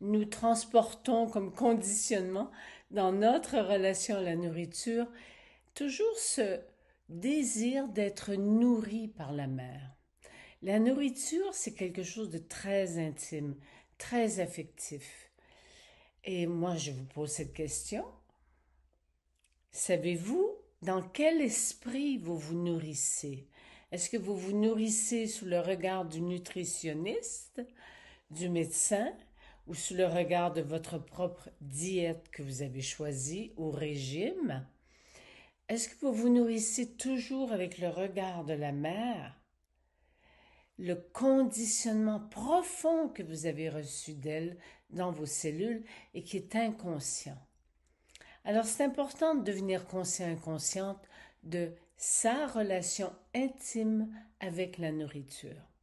nous transportons comme conditionnement dans notre relation à la nourriture, toujours ce désir d'être nourri par la mère. La nourriture, c'est quelque chose de très intime, très affectif. Et moi, je vous pose cette question. Savez-vous dans quel esprit vous vous nourrissez? Est-ce que vous vous nourrissez sous le regard du nutritionniste, du médecin, ou sous le regard de votre propre diète que vous avez choisie ou régime? Est-ce que vous vous nourrissez toujours avec le regard de la mère? Le conditionnement profond que vous avez reçu d'elle dans vos cellules et qui est inconscient. Alors c'est important de devenir conscient et de sa relation intime avec la nourriture.